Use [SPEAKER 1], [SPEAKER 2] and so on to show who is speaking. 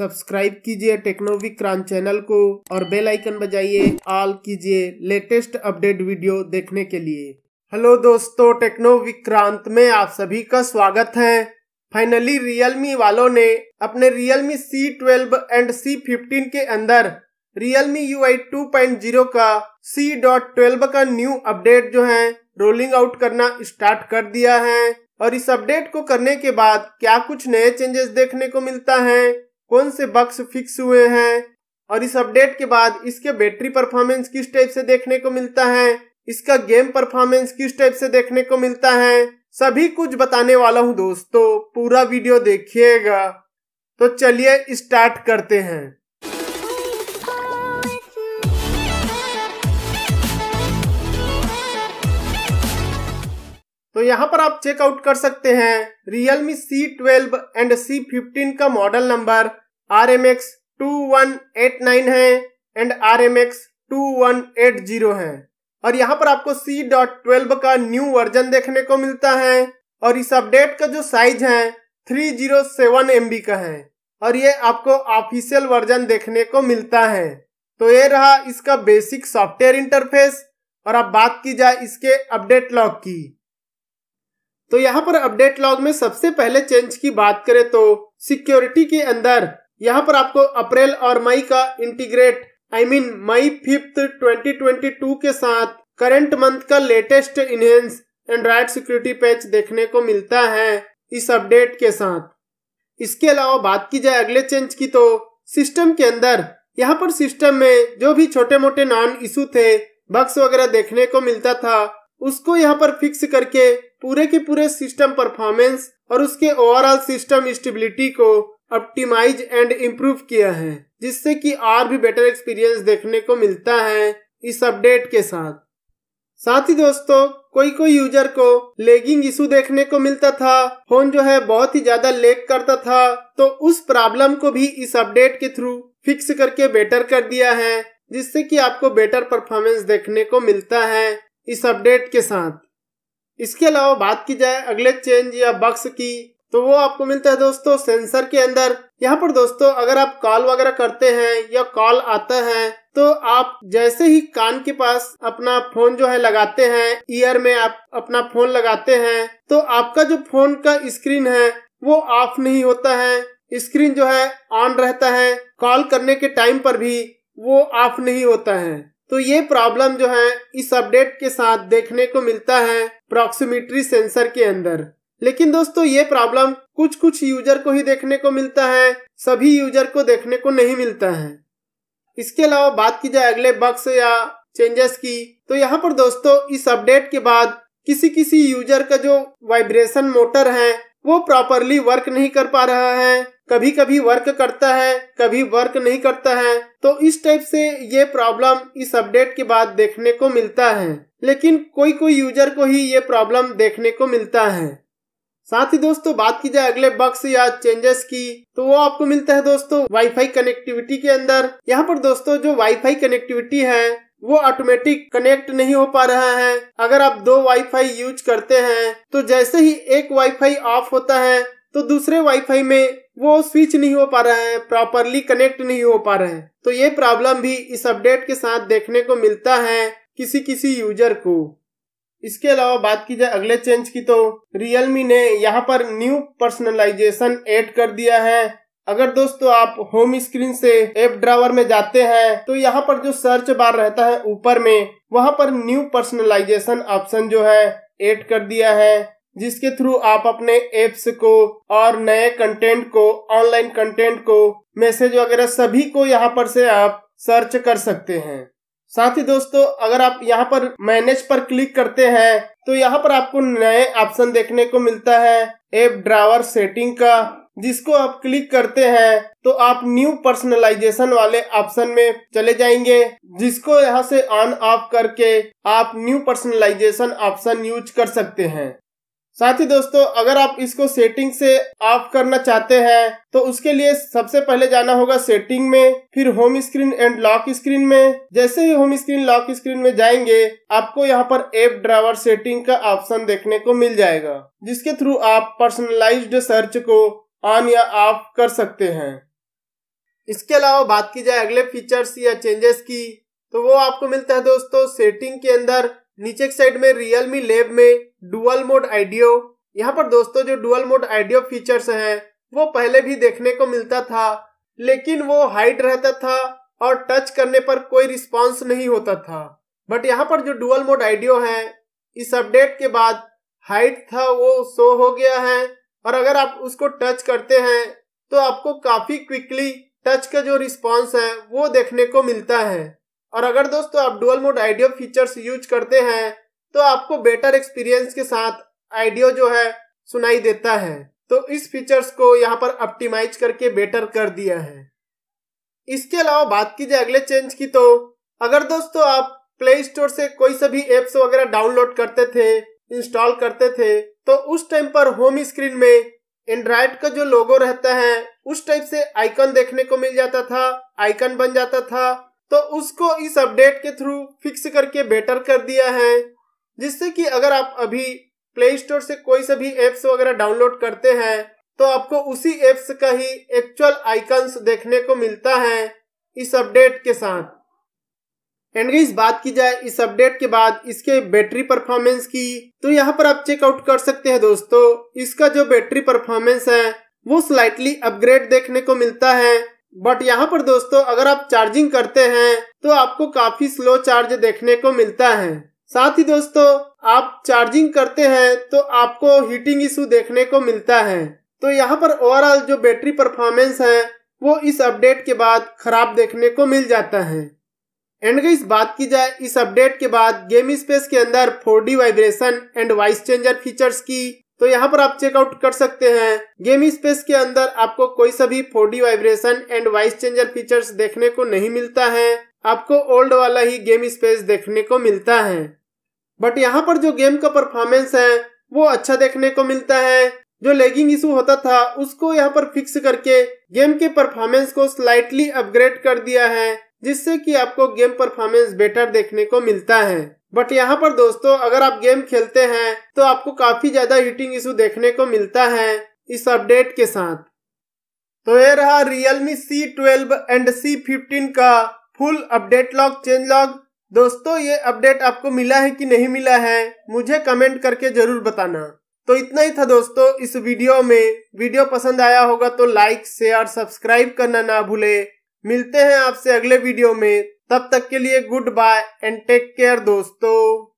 [SPEAKER 1] subscribe कीजिए टेक्नोविक crunch channel को और बेल आइकन बजाइए ऑल कीजिए लेटेस्ट अपडेट वीडियो देखने के लिए हेलो दोस्तों टेक्नो विक्रांत में आप सभी का स्वागत है फाइनली रियलमी वालों ने अपने Realme C twelve and C fifteen के अंदर Realme U I two point zero का सी डॉट ट्वेल्व का न्यू अपडेट जो है रोलिंग आउट करना स्टार्ट कर दिया है और इस अपडेट को करने के बाद क्या कुछ नए चेंजेस देखने को मिलता है कौन से बक्स फिक्स हुए हैं और इस अपडेट के बाद इसके बैटरी परफॉर्मेंस किस टाइप से देखने को मिलता है इसका गेम परफॉर्मेंस किस टाइप से देखने को मिलता है सभी कुछ बताने वाला हूँ दोस्तों पूरा वीडियो देखिएगा तो चलिए स्टार्ट करते हैं तो यहाँ पर आप चेकआउट कर सकते हैं Realme C12 एंड C15 का model number R M X two one eight nine है and R M X two one eight zero है और यहाँ पर आपको सी डॉट ट्वेल्व का न्यू वर्जन देखने को मिलता है और इस अपडेट का जो साइज है three zero seven M B का है और ये आपको ऑफिशियल वर्जन देखने को मिलता है तो ये रहा इसका बेसिक सॉफ्टवेयर इंटरफेस और अब बात की जाए इसके अपडेट लॉक की तो यहाँ पर अपडेट लॉग में सबसे पहले चेंज की बात करें तो सिक्योरिटी के अंदर यहाँ पर आपको अप्रैल और मई का integrate I mean May fifth 2022 के साथ करंट मंथ का latest enhance Android security patch देखने को मिलता है इस अपडेट के साथ इसके अलावा बात की जाए अगले चेंज की तो सिस्टम के अंदर यहाँ पर सिस्टम में जो भी छोटे मोटे नॉन इशू थे बक्स वगैरह देखने को मिलता था उसको यहाँ पर फिक्स करके पूरे के पूरे सिस्टम परफॉर्मेंस और उसके ओवरऑल सिस्टम स्टेबिलिटी को ऑप्टिमाइज एंड इम्प्रूव किया है जिससे कि और भी बेटर एक्सपीरियंस देखने को मिलता है इस अपडेट के साथ साथ ही दोस्तों कोई कोई यूजर को लेगिंग इशू देखने को मिलता था फोन जो है बहुत ही ज्यादा लेग करता था तो उस प्रॉब्लम को भी इस अपडेट के थ्रू फिक्स करके बेटर कर दिया है जिससे कि आपको बेटर परफॉर्मेंस देखने को मिलता है इस अपडेट के साथ इसके अलावा बात की जाए अगले चेंज या बक्स की तो वो आपको मिलता है दोस्तों सेंसर के अंदर यहाँ पर दोस्तों अगर आप कॉल वगैरह करते हैं या कॉल आता है तो आप जैसे ही कान के पास अपना फोन जो है लगाते हैं ईयर में आप अपना फोन लगाते हैं तो आपका जो फोन का स्क्रीन है वो ऑफ नहीं होता है स्क्रीन जो है ऑन रहता है कॉल करने के टाइम पर भी वो ऑफ नहीं होता है तो ये प्रॉब्लम जो है इस अपडेट के साथ देखने को मिलता है प्रॉक्सिमिट्री सेंसर के अंदर लेकिन दोस्तों ये प्रॉब्लम कुछ कुछ यूजर को ही देखने को मिलता है सभी यूजर को देखने को नहीं मिलता है इसके अलावा बात की जाए अगले बक्स या चेंजेस की तो यहाँ पर दोस्तों इस अपडेट के बाद किसी किसी यूजर का जो वाइब्रेशन मोटर है वो प्रॉपरली वर्क नहीं कर पा रहा है कभी कभी वर्क करता है कभी वर्क नहीं करता है तो इस टाइप से ये प्रॉब्लम इस अपडेट के बाद देखने को मिलता है लेकिन कोई कोई यूजर को ही ये प्रॉब्लम देखने को मिलता है साथ ही दोस्तों बात की जाए अगले बक्स या चेंजेस की तो वो आपको मिलता है दोस्तों वाईफाई कनेक्टिविटी के अंदर यहाँ पर दोस्तों जो वाईफाई कनेक्टिविटी है वो ऑटोमेटिक कनेक्ट नहीं हो पा रहा है अगर आप दो वाईफाई यूज करते हैं तो जैसे ही एक वाईफाई ऑफ होता है तो दूसरे वाईफाई में वो स्विच नहीं हो पा रहे हैं प्रॉपरली कनेक्ट नहीं हो पा रहे हैं तो ये प्रॉब्लम भी इस अपडेट के साथ देखने को मिलता है किसी किसी यूजर को इसके अलावा बात की जाए अगले चेंज की तो रियलमी ने यहाँ पर न्यू पर्सनलाइजेशन ऐड कर दिया है अगर दोस्तों आप होम स्क्रीन से एप ड्रावर में जाते हैं तो यहाँ पर जो सर्च बार रहता है ऊपर में वहां पर न्यू पर्सनलाइजेशन ऑप्शन जो है ऐड कर दिया है जिसके थ्रू आप अपने एप्स को और नए कंटेंट को ऑनलाइन कंटेंट को मैसेज वगैरह सभी को यहाँ पर से आप सर्च कर सकते हैं साथ ही दोस्तों अगर आप यहाँ पर मैनेज पर क्लिक करते हैं तो यहाँ पर आपको नए ऑप्शन देखने को मिलता है एप ड्रावर सेटिंग का जिसको आप क्लिक करते हैं तो आप न्यू पर्सनलाइजेशन वाले ऑप्शन में चले जाएंगे जिसको यहाँ से ऑन ऑफ करके आप न्यू पर्सनलाइजेशन ऑप्शन यूज कर सकते हैं साथ ही दोस्तों अगर आप इसको सेटिंग से ऑफ करना चाहते हैं तो उसके लिए सबसे पहले जाना होगा सेटिंग में फिर home screen and lock screen में जैसे ही होम स्क्रीन लॉक स्क्रीन में जाएंगे आपको यहाँ पर एप ड्राइवर सेटिंग का ऑप्शन देखने को मिल जाएगा जिसके थ्रू आप पर्सनलाइज्ड सर्च को ऑन या ऑफ कर सकते हैं इसके अलावा बात की जाए अगले फीचर्स या चेंजेस की तो वो आपको मिलता है दोस्तों सेटिंग के अंदर नीचे साइड में रियलमी लेब में डुअल मोड आइडियो यहाँ पर दोस्तों जो डुअल मोड आइडियो फीचर्स हैं वो पहले भी देखने को मिलता था लेकिन वो हाइट रहता था और टच करने पर कोई रिस्पॉन्स नहीं होता था बट यहाँ पर जो डुअल मोड आइडियो है इस अपडेट के बाद हाइट था वो शो हो गया है और अगर आप उसको टच करते हैं तो आपको काफी क्विकली टच का जो रिस्पॉन्स है वो देखने को मिलता है और अगर दोस्तों आप dual mode audio features use करते हैं तो आपको बेटर एक्सपीरियंस के साथ आइडियो जो है सुनाई देता है तो इस फीचर्स को यहाँ पर ऑप्टिमाइज करके बेटर कर दिया है इसके अलावा बात की जाए अगले चेंज की तो अगर दोस्तों आप प्ले स्टोर से कोई सभी एप्स वगैरह डाउनलोड करते थे इंस्टॉल करते थे तो उस टाइम पर होम स्क्रीन में एंड्राइड का जो लोगो रहता है उस टाइप से आइकन देखने को मिल जाता था आइकन बन जाता था तो उसको इस अपडेट के थ्रू फिक्स करके बेटर कर दिया है जिससे कि अगर आप अभी प्ले स्टोर से कोई सा भी एप्स वगैरह डाउनलोड करते हैं तो आपको उसी एप्स का ही एक्चुअल आइकन्स देखने को मिलता है इस अपडेट के साथ एंड इस बात की जाए इस अपडेट के बाद इसके बैटरी परफॉर्मेंस की तो यहाँ पर आप चेकआउट कर सकते हैं दोस्तों इसका जो बैटरी परफॉर्मेंस है वो स्लाइटली अपग्रेड देखने को मिलता है बट यहाँ पर दोस्तों अगर आप चार्जिंग करते हैं तो आपको काफी स्लो चार्ज देखने को मिलता है साथ ही दोस्तों आप चार्जिंग करते हैं तो आपको हीटिंग इशू देखने को मिलता है तो यहाँ पर ओवरऑल जो बैटरी परफॉर्मेंस है वो इस अपडेट के बाद खराब देखने को मिल जाता है एंड इस बात की जाए इस अपडेट के बाद गेम स्पेस के अंदर 4D vibration and voice changer features की तो यहाँ पर आप चेकआउट कर सकते हैं गेम स्पेस के अंदर आपको कोई सा भी 4D vibration and voice changer features देखने को नहीं मिलता है आपको ओल्ड वाला ही गेम स्पेस देखने को मिलता है बट यहाँ पर जो गेम का परफॉर्मेंस है वो अच्छा देखने को मिलता है जो लेगिंग इशू होता था उसको यहाँ पर फिक्स करके गेम के परफॉर्मेंस को स्लाइटली अपग्रेड कर दिया है जिससे कि आपको गेम परफॉर्मेंस बेटर देखने को मिलता है बट यहाँ पर दोस्तों अगर आप गेम खेलते हैं तो आपको काफी ज्यादा हीटिंग इशू देखने को मिलता है इस अपडेट के साथ तो ये रहा Realme C twelve and C fifteen का full update log change log दोस्तों ये अपडेट आपको मिला है कि नहीं मिला है मुझे कमेंट करके जरूर बताना तो इतना ही था दोस्तों इस वीडियो में वीडियो पसंद आया होगा तो लाइक शेयर सब्सक्राइब करना ना भूले मिलते हैं आपसे अगले वीडियो में तब तक के लिए goodbye and take care दोस्तों